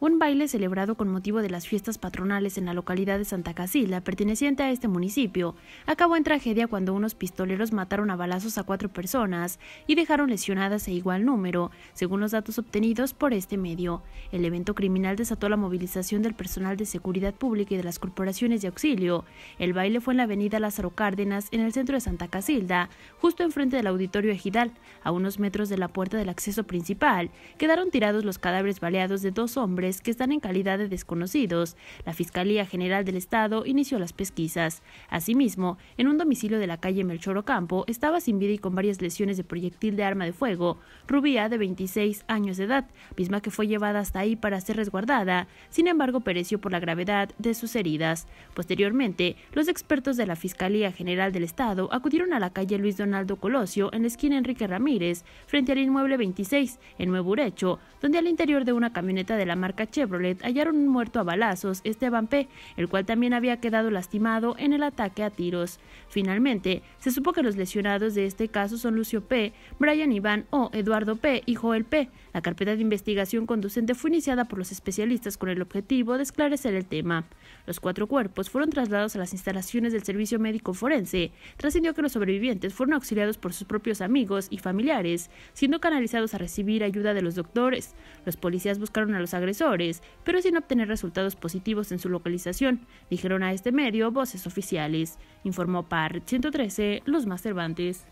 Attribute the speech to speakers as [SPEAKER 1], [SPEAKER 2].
[SPEAKER 1] un baile celebrado con motivo de las fiestas patronales en la localidad de Santa Casilda, perteneciente a este municipio, acabó en tragedia cuando unos pistoleros mataron a balazos a cuatro personas y dejaron lesionadas a e igual número, según los datos obtenidos por este medio. El evento criminal desató la movilización del personal de seguridad pública y de las corporaciones de auxilio. El baile fue en la avenida Lázaro Cárdenas, en el centro de Santa Casilda, justo enfrente del auditorio ejidal, a unos metros de la puerta del acceso principal. Quedaron tirados los cadáveres baleados de dos hombres que están en calidad de desconocidos. La Fiscalía General del Estado inició las pesquisas. Asimismo, en un domicilio de la calle Melchor Ocampo estaba sin vida y con varias lesiones de proyectil de arma de fuego, Rubía, de 26 años de edad, misma que fue llevada hasta ahí para ser resguardada. Sin embargo, pereció por la gravedad de sus heridas. Posteriormente, los expertos de la Fiscalía General del Estado acudieron a la calle Luis Donaldo Colosio en la esquina Enrique Ramírez, frente al inmueble 26, en Nuevo Urecho, donde al interior de una camioneta de la marca Chevrolet hallaron muerto a balazos Esteban P., el cual también había quedado lastimado en el ataque a tiros. Finalmente, se supo que los lesionados de este caso son Lucio P., Brian Iván O., Eduardo P. y Joel P. La carpeta de investigación conducente fue iniciada por los especialistas con el objetivo de esclarecer el tema. Los cuatro cuerpos fueron trasladados a las instalaciones del Servicio Médico Forense. Trascendió que los sobrevivientes fueron auxiliados por sus propios amigos y familiares, siendo canalizados a recibir ayuda de los doctores. Los policías buscaron a los agresores pero sin obtener resultados positivos en su localización, dijeron a este medio voces oficiales, informó PAR 113 los Más Cervantes.